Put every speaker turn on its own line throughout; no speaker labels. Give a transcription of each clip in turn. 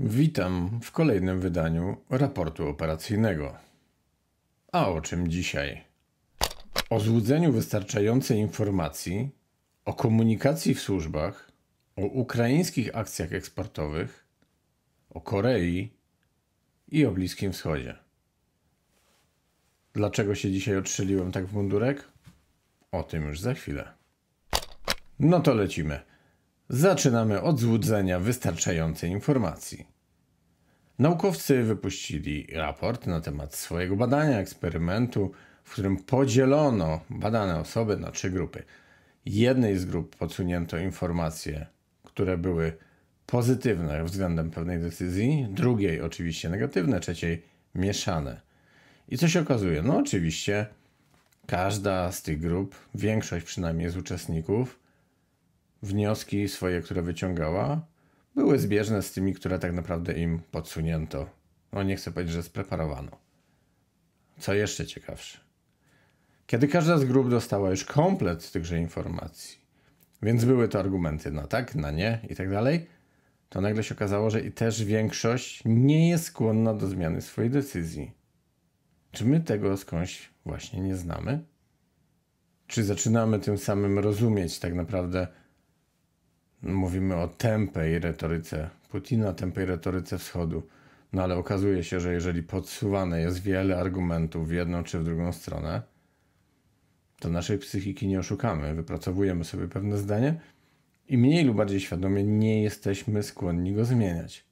Witam w kolejnym wydaniu raportu operacyjnego. A o czym dzisiaj? O złudzeniu wystarczającej informacji, o komunikacji w służbach, o ukraińskich akcjach eksportowych, o Korei i o Bliskim Wschodzie. Dlaczego się dzisiaj odstrzeliłem tak w mundurek? O tym już za chwilę. No to lecimy. Zaczynamy od złudzenia wystarczającej informacji. Naukowcy wypuścili raport na temat swojego badania, eksperymentu, w którym podzielono badane osoby na trzy grupy. Jednej z grup podsunięto informacje, które były pozytywne względem pewnej decyzji, drugiej oczywiście negatywne, trzeciej mieszane. I co się okazuje? No oczywiście każda z tych grup, większość przynajmniej z uczestników, wnioski swoje, które wyciągała, były zbieżne z tymi, które tak naprawdę im podsunięto. No nie chcę powiedzieć, że spreparowano. Co jeszcze ciekawsze. Kiedy każda z grup dostała już komplet tychże informacji, więc były to argumenty na tak, na nie i tak dalej, to nagle się okazało, że i też większość nie jest skłonna do zmiany swojej decyzji. Czy my tego skądś właśnie nie znamy? Czy zaczynamy tym samym rozumieć tak naprawdę mówimy o tempej retoryce Putina, tempej retoryce Wschodu. No ale okazuje się, że jeżeli podsuwane jest wiele argumentów w jedną czy w drugą stronę, to naszej psychiki nie oszukamy. Wypracowujemy sobie pewne zdanie i mniej lub bardziej świadomie nie jesteśmy skłonni go zmieniać.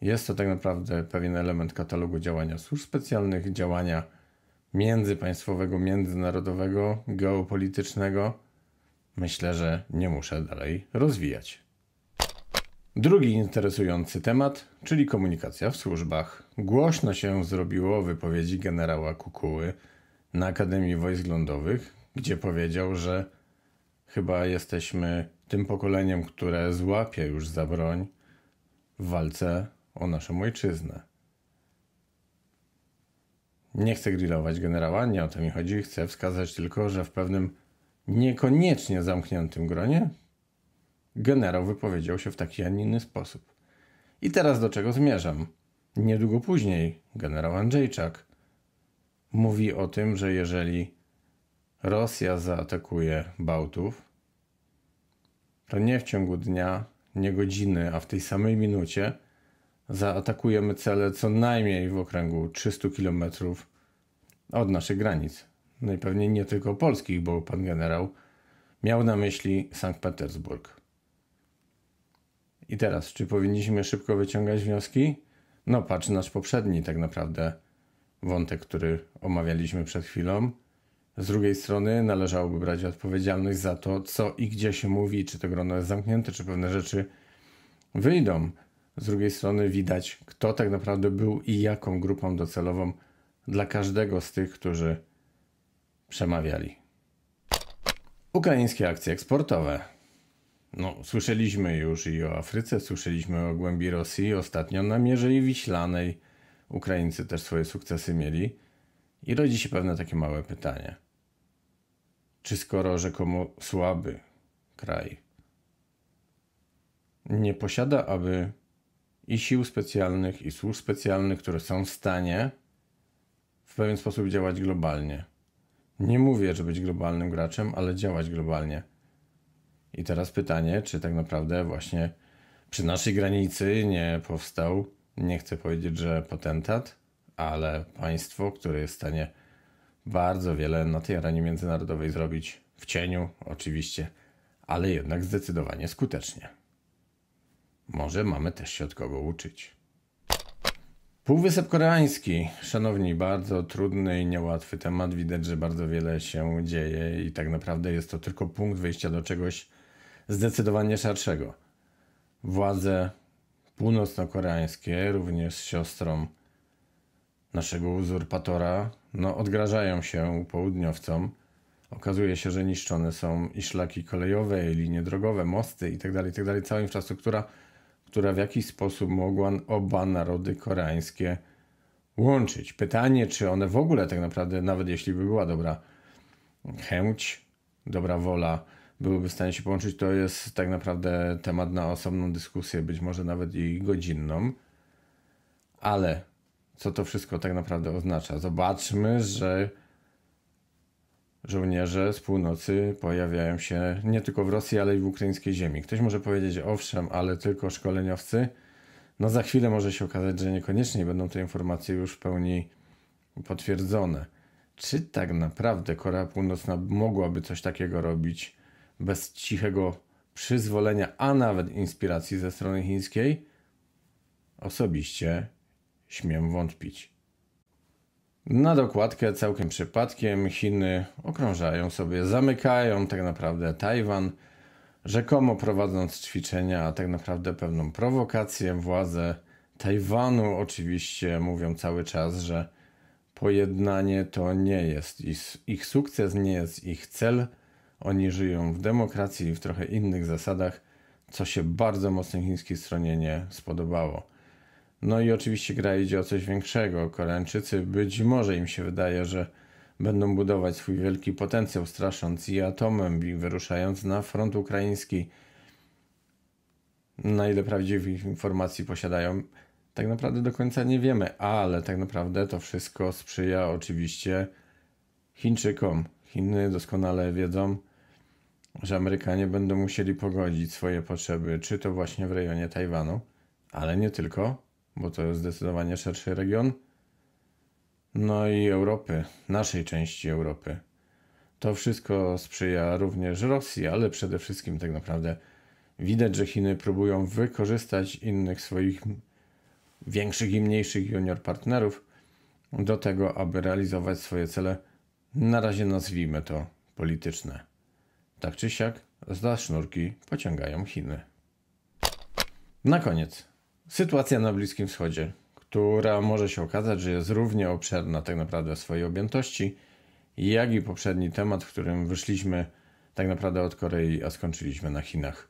Jest to tak naprawdę pewien element katalogu działania służb specjalnych, działania międzypaństwowego, międzynarodowego, geopolitycznego Myślę, że nie muszę dalej rozwijać. Drugi interesujący temat, czyli komunikacja w służbach. Głośno się zrobiło wypowiedzi generała Kukuły na Akademii Wojsk Lądowych, gdzie powiedział, że chyba jesteśmy tym pokoleniem, które złapie już za broń w walce o naszą ojczyznę. Nie chcę grillować generała, nie o to mi chodzi. Chcę wskazać tylko, że w pewnym niekoniecznie zamkniętym gronie, generał wypowiedział się w taki, a nie inny sposób. I teraz do czego zmierzam? Niedługo później generał Andrzejczak mówi o tym, że jeżeli Rosja zaatakuje Bałtów, to nie w ciągu dnia, nie godziny, a w tej samej minucie zaatakujemy cele co najmniej w okręgu 300 km od naszych granic no i pewnie nie tylko polskich, bo pan generał miał na myśli Sankt Petersburg. I teraz, czy powinniśmy szybko wyciągać wnioski? No, patrz nasz poprzedni tak naprawdę wątek, który omawialiśmy przed chwilą. Z drugiej strony należałoby brać odpowiedzialność za to, co i gdzie się mówi, czy to grono jest zamknięte, czy pewne rzeczy wyjdą. Z drugiej strony widać, kto tak naprawdę był i jaką grupą docelową dla każdego z tych, którzy przemawiali. Ukraińskie akcje eksportowe. No, słyszeliśmy już i o Afryce, słyszeliśmy o głębi Rosji, ostatnio na Mierzei Wiślanej. Ukraińcy też swoje sukcesy mieli. I rodzi się pewne takie małe pytanie. Czy skoro rzekomo słaby kraj nie posiada aby i sił specjalnych, i służb specjalnych, które są w stanie w pewien sposób działać globalnie? Nie mówię, że być globalnym graczem, ale działać globalnie. I teraz pytanie, czy tak naprawdę właśnie przy naszej granicy nie powstał, nie chcę powiedzieć, że potentat, ale państwo, które jest w stanie bardzo wiele na tej arenie międzynarodowej zrobić w cieniu, oczywiście, ale jednak zdecydowanie skutecznie. Może mamy też się od kogo uczyć. Półwysep Koreański, szanowni, bardzo trudny i niełatwy temat. Widać, że bardzo wiele się dzieje i tak naprawdę jest to tylko punkt wyjścia do czegoś zdecydowanie szerszego. Władze północno-koreańskie, również z siostrą naszego uzurpatora, no, odgrażają się południowcom. Okazuje się, że niszczone są i szlaki kolejowe, i linie drogowe, mosty itd., tak itd. Tak Cała infrastruktura która w jakiś sposób mogła oba narody koreańskie łączyć. Pytanie, czy one w ogóle tak naprawdę, nawet jeśli by była dobra chęć, dobra wola, byłyby w stanie się połączyć, to jest tak naprawdę temat na osobną dyskusję, być może nawet i godzinną. Ale co to wszystko tak naprawdę oznacza? Zobaczmy, że żołnierze z północy pojawiają się nie tylko w Rosji, ale i w ukraińskiej ziemi. Ktoś może powiedzieć, owszem, ale tylko szkoleniowcy. No za chwilę może się okazać, że niekoniecznie będą te informacje już w pełni potwierdzone. Czy tak naprawdę Korea Północna mogłaby coś takiego robić bez cichego przyzwolenia, a nawet inspiracji ze strony chińskiej? Osobiście śmiem wątpić. Na dokładkę całkiem przypadkiem Chiny okrążają sobie, zamykają tak naprawdę Tajwan, rzekomo prowadząc ćwiczenia, a tak naprawdę pewną prowokację. Władze Tajwanu oczywiście mówią cały czas, że pojednanie to nie jest ich, ich sukces, nie jest ich cel. Oni żyją w demokracji i w trochę innych zasadach, co się bardzo mocno chińskiej stronie nie spodobało. No i oczywiście gra idzie o coś większego. Koreańczycy być może im się wydaje, że będą budować swój wielki potencjał, strasząc i atomem i wyruszając na front ukraiński. Na ile prawdziwych informacji posiadają, tak naprawdę do końca nie wiemy, ale tak naprawdę to wszystko sprzyja oczywiście Chińczykom. Chiny doskonale wiedzą, że Amerykanie będą musieli pogodzić swoje potrzeby, czy to właśnie w rejonie Tajwanu, ale nie tylko, bo to jest zdecydowanie szerszy region, no i Europy, naszej części Europy. To wszystko sprzyja również Rosji, ale przede wszystkim tak naprawdę widać, że Chiny próbują wykorzystać innych swoich większych i mniejszych junior partnerów do tego, aby realizować swoje cele, na razie nazwijmy to polityczne. Tak czy siak, za sznurki pociągają Chiny. Na koniec Sytuacja na Bliskim Wschodzie, która może się okazać, że jest równie obszerna tak naprawdę w swojej objętości, jak i poprzedni temat, w którym wyszliśmy tak naprawdę od Korei, a skończyliśmy na Chinach.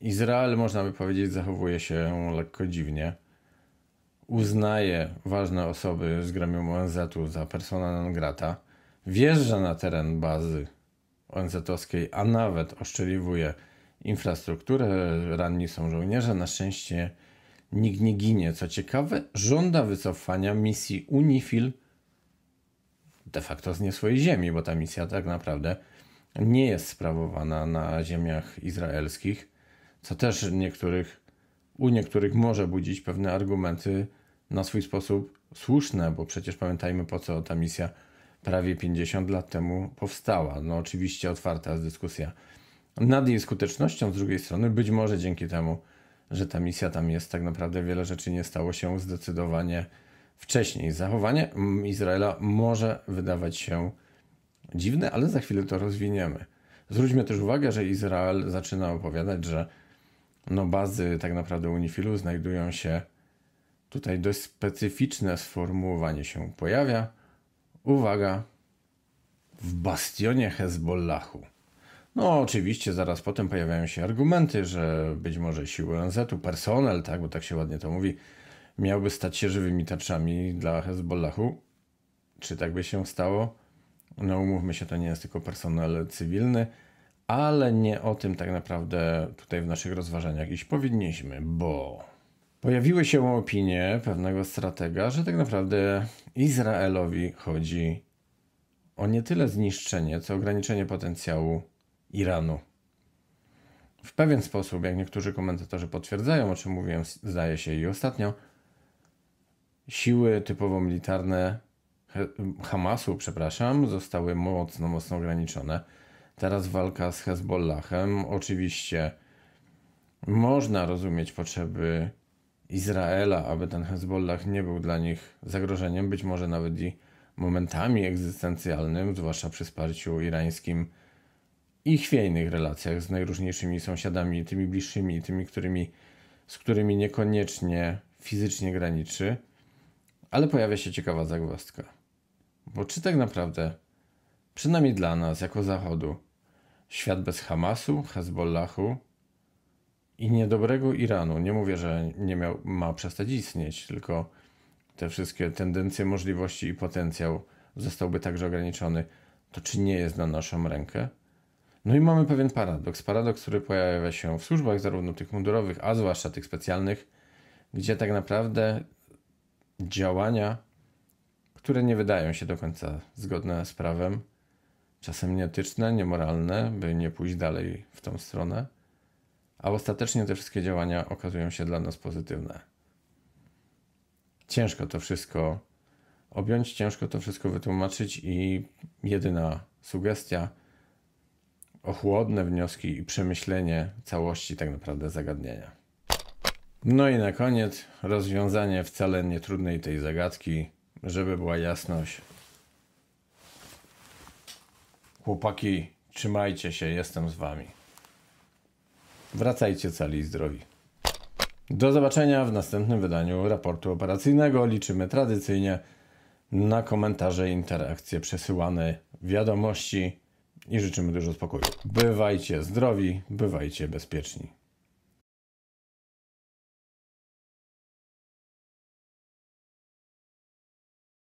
Izrael, można by powiedzieć, zachowuje się lekko dziwnie. Uznaje ważne osoby z gremium ONZ-u za persona non grata, wjeżdża na teren bazy ONZ-owskiej, a nawet oszczeliwuje infrastrukturę, ranni są żołnierze. Na szczęście nikt nie ginie. Co ciekawe, żąda wycofania misji UNIFIL de facto z nie swojej ziemi, bo ta misja tak naprawdę nie jest sprawowana na ziemiach izraelskich, co też niektórych, u niektórych może budzić pewne argumenty na swój sposób słuszne, bo przecież pamiętajmy po co ta misja prawie 50 lat temu powstała. No oczywiście otwarta jest dyskusja nad jej skutecznością z drugiej strony, być może dzięki temu, że ta misja tam jest, tak naprawdę wiele rzeczy nie stało się zdecydowanie wcześniej. Zachowanie Izraela może wydawać się dziwne, ale za chwilę to rozwiniemy. Zwróćmy też uwagę, że Izrael zaczyna opowiadać, że no bazy tak naprawdę Unifilu znajdują się tutaj dość specyficzne sformułowanie się pojawia. Uwaga, w bastionie Hezbollahu. No, oczywiście, zaraz potem pojawiają się argumenty, że być może siły ONZ-u, personel, tak, bo tak się ładnie to mówi, miałby stać się żywymi tarczami dla Hezbollahu. Czy tak by się stało? No, umówmy się, to nie jest tylko personel cywilny, ale nie o tym tak naprawdę tutaj w naszych rozważaniach iść powinniśmy, bo pojawiły się opinie pewnego stratega, że tak naprawdę Izraelowi chodzi o nie tyle zniszczenie, co ograniczenie potencjału Iranu. W pewien sposób, jak niektórzy komentatorzy potwierdzają, o czym mówiłem, zdaje się i ostatnio, siły typowo militarne Hamasu, przepraszam, zostały mocno, mocno ograniczone. Teraz walka z Hezbollahem. Oczywiście można rozumieć potrzeby Izraela, aby ten Hezbollah nie był dla nich zagrożeniem, być może nawet i momentami egzystencjalnym, zwłaszcza przy wsparciu irańskim i chwiejnych relacjach z najróżniejszymi sąsiadami, tymi bliższymi, tymi, którymi, z którymi niekoniecznie fizycznie graniczy, ale pojawia się ciekawa zagwozdka. Bo czy tak naprawdę, przynajmniej dla nas, jako Zachodu, świat bez Hamasu, Hezbollahu i niedobrego Iranu, nie mówię, że nie miał, ma przestać istnieć, tylko te wszystkie tendencje, możliwości i potencjał zostałby także ograniczony, to czy nie jest na naszą rękę? No i mamy pewien paradoks. Paradoks, który pojawia się w służbach, zarówno tych mundurowych, a zwłaszcza tych specjalnych, gdzie tak naprawdę działania, które nie wydają się do końca zgodne z prawem, czasem nieetyczne, niemoralne, by nie pójść dalej w tą stronę, a ostatecznie te wszystkie działania okazują się dla nas pozytywne. Ciężko to wszystko objąć, ciężko to wszystko wytłumaczyć, i jedyna sugestia, ochłodne wnioski i przemyślenie całości tak naprawdę zagadnienia. No i na koniec rozwiązanie wcale nietrudnej tej zagadki, żeby była jasność. Chłopaki, trzymajcie się, jestem z wami. Wracajcie cali i zdrowi. Do zobaczenia w następnym wydaniu raportu operacyjnego. Liczymy tradycyjnie na komentarze, interakcje, przesyłane wiadomości i życzymy dużo spokoju. Bywajcie zdrowi, bywajcie bezpieczni.